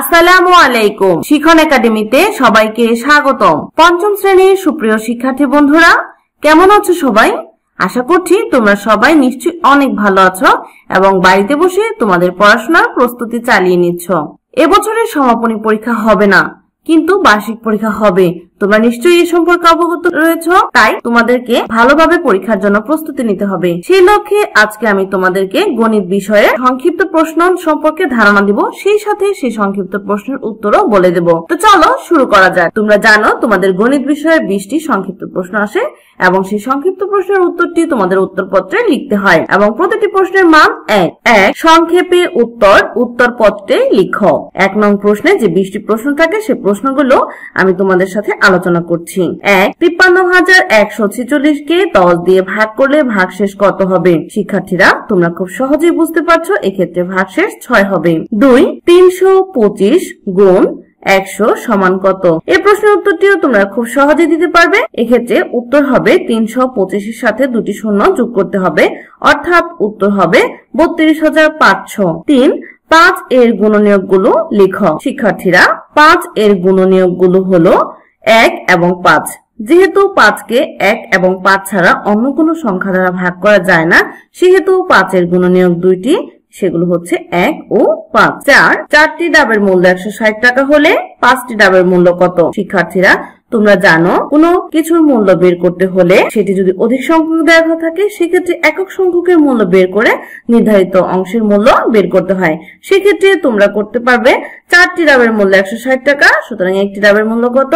আসসালামু আলাইকুম শিখন একাডেমিতে সবাইকে স্বাগতম পঞ্চম শ্রেণীর সুপ্রিয় শিক্ষার্থী বন্ধুরা কেমন আছো সবাই আশা করছি তোমরা সবাই নিশ্চয়ই অনেক ভালো আছো এবং বাড়িতে বসে তোমাদের পড়াশোনার প্রস্তুতি চালিয়ে নিচ্ছ এবছরের সমাপনী পরীক্ষা হবে না কিন্তু বার্ষিক পরীক্ষা হবে তোমরা নিশ্চয়ই এ সম্পর্কে অবগত রয়েছ তাই তোমাদেরকে ভালোভাবে পরীক্ষার জন্য প্রস্তুতি নিতে হবে সেই লক্ষ্যে আজকে আমি তোমাদেরকে গণিত বিষয়ে সংক্ষিপ্ত প্রশ্ন সম্পর্কে ধারণা দিব সেই সাথে সেই সংক্ষিপ্ত প্রশ্নের উত্তরও বলে দেব তো চলো শুরু করা যায় তোমরা জানো তোমাদের গণিত বিষয়ে বিশটি সংক্ষিপ্ত প্রশ্ন আসে এবং সেই সংক্ষিপ্ত প্রশ্নের উত্তরটি তোমাদের উত্তরপত্রে লিখতে হয় এবং প্রতিটি প্রশ্নের মান এক এক সংক্ষেপে উত্তর উত্তরপত্রে লিখ এক নং প্রশ্নে যে বিশটি প্রশ্ন থাকে সে প্রশ্নগুলো আমি তোমাদের সাথে আলোচনা করছি এক তিপ্পান্ন হাজার একশো ছেচল্লিশ কে দশ দিয়ে ভাগ করলে ভাগশেষ কত হবে শিক্ষার্থীরা তোমরা খুব সহজেই বুঝতে পারছো এক্ষেত্রে ভাগশেষ ছয় হবে দুই তিনশো পঁচিশ গুণ একশো সমান কত এ প্রশ্নের উত্তরটিও তোমরা খুব সহজে দিতে পারবে এক্ষেত্রে উত্তর হবে তিনশো পঁচিশের সাথে দুটি শূন্য যোগ করতে হবে অর্থাৎ উত্তর হবে বত্রিশ হাজার পাঁচশো তিন পাঁচ এর গুণনীয়ক গুলো লিখ শিক্ষার্থীরা পাঁচ এর গুণনীয়ক গুলো হলো এক এবং পাঁচ যেহেতু পাঁচকে এক এবং পাঁচ ছাড়া অন্য কোনো সংখ্যা দ্বারা ভাগ করা যায় না সেহেতু পাঁচের গুণনীয়ক দুইটি সেগুলো হচ্ছে এক ও পাঁচ চার চারটি ডাবের মূল্য একশো টাকা হলে পাঁচটি ডাবের মূল্য কত শিক্ষার্থীরা তোমরা জানো কোনো কিছুর মূল্য বের করতে হলে সেটি যদি অধিক সংখ্যক দেওয়া থাকে সেক্ষেত্রে একক সংখ্যকের মূল্য বের করে নির্ধারিত অংশের মূল্য বের করতে হয় সেক্ষেত্রে তোমরা করতে পারবে চারটি ডাবের মূল্য একশো টাকা সুতরাং একটি ডাবের মূল্য কত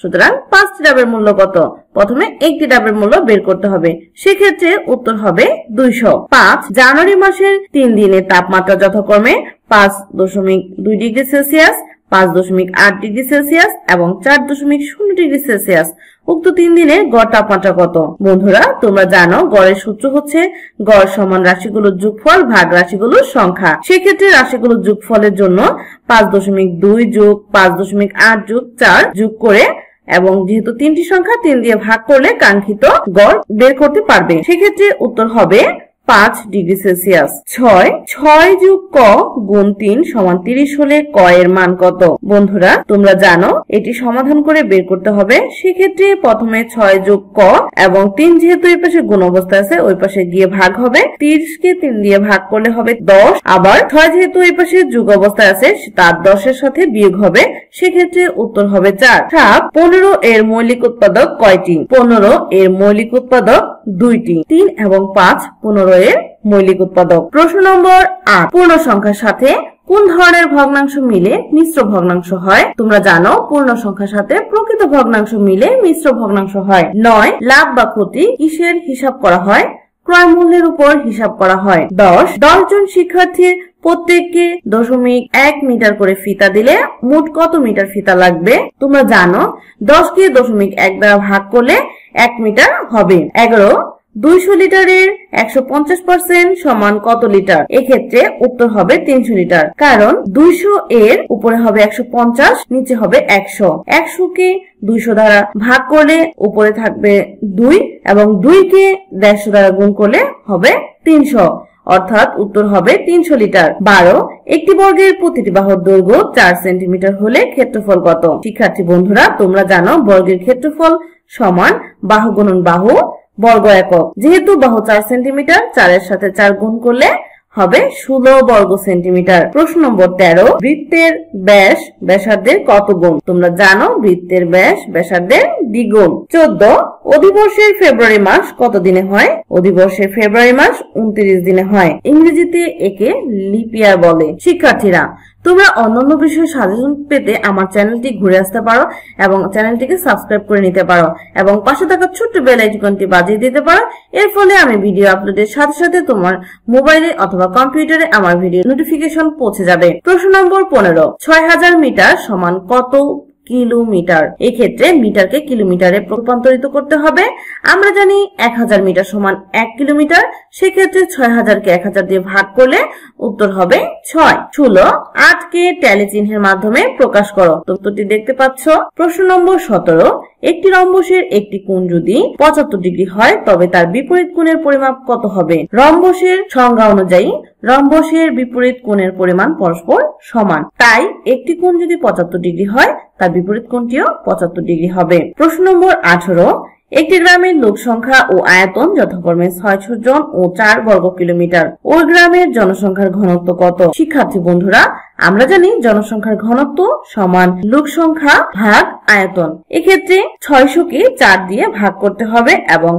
সুতরাং পাঁচটি ডাবের মূল্য কত প্রথমে একটি ডাবের মূল্য বের করতে হবে সেক্ষেত্রে উত্তর হবে দুইশো পাঁচ জানুয়ারি মাসের তিন দিনে তাপমাত্রা যথাক্রমে পাঁচ দশমিক দুই ডিগ্রি সেলসিয়াস পাঁচ দশমিক আট ডিগ্রি সেলসিয়াস এবং চার দশমিক শূন্য ডিগ্রি সেলসিয়াস উক্ত তিন দিনে গড় তাপমাত্রা কত বন্ধুরা তোমরা জানো গড়ের সূত্র হচ্ছে গড় সমান রাশিগুলোর যোগফল ভাগ রাশিগুলোর সংখ্যা সেক্ষেত্রে রাশিগুলোর যোগফলের জন্য পাঁচ দশমিক দুই যোগ পাঁচ দশমিক আট যোগ চার যোগ করে এবং যেহেতু তিনটি সংখ্যা তিন দিয়ে ভাগ করলে কাঙ্ক্ষিত গড় বের করতে পারবে সেক্ষেত্রে উত্তর হবে পাঁচ ডিগ্রি সেলসিয়াস ছয় ছয় যুগ ক গুণ তিন সমান তিরিশ হলে ক এর মান কত বন্ধুরা তোমরা জানো এটি সমাধান করে বের করতে হবে সেক্ষেত্রে প্রথমে ছয় যোগ ক এবং তিন যেহেতু পাশে গুণ অবস্থা আছে ওই পাশে গিয়ে ভাগ হবে তিরিশকে তিন দিয়ে ভাগ করলে হবে দশ আবার ছয় যেহেতু ওই পাশে যুগ অবস্থায় আছে তার দশের সাথে বিয়োগ হবে সেক্ষেত্রে উত্তর হবে চার সাত পনেরো এর মৌলিক উৎপাদক কয়টি পনেরো এর মৌলিক উৎপাদক দুইটি তিন এবং পাঁচ পনেরো এর মৌলিক উৎপাদক প্রশ্ন নম্বর আট পূর্ণ সংখ্যার সাথে কোন ধরনের ভগ্নাংশ মিলে মিশ্র ভগ্নাংশ হয় তোমরা জানো পূর্ণ সংখ্যার সাথে প্রকৃত ভগ্নাংশ মিলে মিশ্র ভগ্নাংশ হয় নয় লাভ বা ক্ষতি কিসের হিসাব করা হয় ক্রয় মূল্যের উপর হিসাব করা হয় দশ দশ জন শিক্ষার্থীর প্রত্যেককে দশমিক এক মিটার করে ফিতা দিলে মোট কত মিটার ফিতা লাগবে তোমরা জানো দশকে দশমিক এক দ্বারা ভাগ করলে এক মিটার হবে এগারো দুইশো লিটারের একশো পঞ্চাশ পার্সেন্ট সমান কত লিটার এক্ষেত্রে উত্তর হবে তিনশো লিটার কারণ দুইশো এর উপরে হবে একশো পঞ্চাশ নিচে হবে একশো একশো কে দুইশো দ্বারা ভাগ করলে উপরে থাকবে দুই এবং দুই কে দেড়শো দ্বারা গুণ করলে হবে তিনশো অর্থাৎ উত্তর হবে তিনশো লিটার বারো একটি বর্গের প্রতিটি বাহুর দৈর্ঘ্য চার সেন্টিমিটার হলে ক্ষেত্রফল কত শিক্ষার্থী বন্ধুরা তোমরা জানো বর্গের ক্ষেত্রফল সমান বাহু গুণন বাহু বর্গ একক যেহেতু বাহু চার সেন্টিমিটার চারের সাথে চার গুণ করলে হবে ষোলো বর্গ সেন্টিমিটার প্রশ্ন নম্বর তেরো বৃত্তের ব্যাস ব্যাসার্ধের কত গুণ তোমরা জানো বৃত্তের ব্যাস ব্যাসার্ধের দ্বিগুণ চোদ্দ অধিবর্ষের ফেব্রুয়ারি মাস কত দিনে হয় অধিবর্ষের ফেব্রুয়ারি মাস উনত্রিশ দিনে হয় ইংরেজিতে একে লিপিয়ার বলে শিক্ষার্থীরা তোমরা অন্যান্য বিষয়ে সাজেশন পেতে আমার চ্যানেলটি ঘুরে আসতে পারো এবং চ্যানেলটিকে সাবস্ক্রাইব করে নিতে পারো এবং পাশে থাকা ছোট্ট বেল আইকনটি বাজিয়ে দিতে পারো এর ফলে আমি ভিডিও আপলোডের সাথে সাথে তোমার মোবাইলে অথবা কম্পিউটারে আমার ভিডিও নোটিফিকেশন পৌঁছে যাবে প্রশ্ন নম্বর পনেরো ছয় হাজার মিটার সমান কত কিলোমিটার এক্ষেত্রে মিটারকে কিলোমিটারে রূপান্তরিত করতে হবে আমরা জানি এক হাজার মিটার সমান এক কিলোমিটার সেক্ষেত্রে ছয় হাজারকে এক হাজার দিয়ে ভাগ করলে উত্তর হবে ছয় ষোলো আটকে ট্যালি চিহ্নের মাধ্যমে প্রকাশ করো উত্তরটি দেখতে পাচ্ছ প্রশ্ন নম্বর সতেরো একটি রম্বসের একটি কোণ যদি পঁচাত্তর ডিগ্রি হয় তবে তার বিপরীত কোণের পরিমাপ কত হবে রম্বসের সংজ্ঞা অনুযায়ী রম্বসের বিপরীত কোণের পরিমাণ পরস্পর সমান তাই একটি কোণ যদি পঁচাত্তর ডিগ্রি হয় তার বিপরীত কোণটিও পঁচাত্তর ডিগ্রি হবে প্রশ্ন নম্বর আঠারো একটি গ্রামের লোক সংখ্যা ও আয়তন যথাক্রমে ছয়শ জন ও চার বর্গ কিলোমিটার ওই গ্রামের জনসংখ্যার ঘনত্ব কত শিক্ষার্থী বন্ধুরা আমরা জানি জনসংখ্যার ঘনত্ব সমান লোক সংখ্যা ভাগ আয়তন এক্ষেত্রে কে চার দিয়ে ভাগ করতে হবে এবং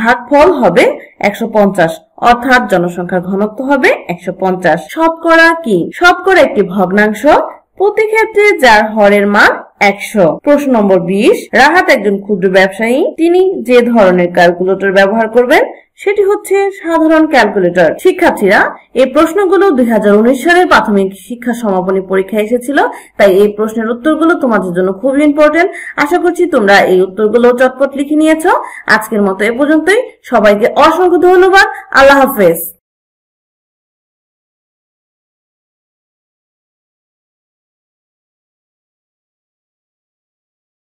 ভাগফল হবে একশো পঞ্চাশ অর্থাৎ জনসংখ্যার ঘনত্ব হবে একশো পঞ্চাশ শতকরা কি শতকরা একটি ভগ্নাংশ প্রতি ক্ষেত্রে যার হরের মান একশো প্রশ্ন নম্বর বিশ রাহাত একজন ক্ষুদ্র ব্যবসায়ী তিনি যে ধরনের ক্যালকুলেটর ব্যবহার করবেন সেটি হচ্ছে সাধারণ ক্যালকুলেটর শিক্ষার্থীরা এই প্রশ্নগুলো দুই সালের প্রাথমিক শিক্ষা সমাপনী পরীক্ষায় এসেছিল তাই এই প্রশ্নের উত্তরগুলো তোমাদের জন্য খুবই ইম্পর্টেন্ট আশা করছি তোমরা এই উত্তরগুলো চটপট লিখে নিয়েছ আজকের মতো এ পর্যন্তই সবাইকে অসংখ্য ধন্যবাদ আল্লাহ হাফেজ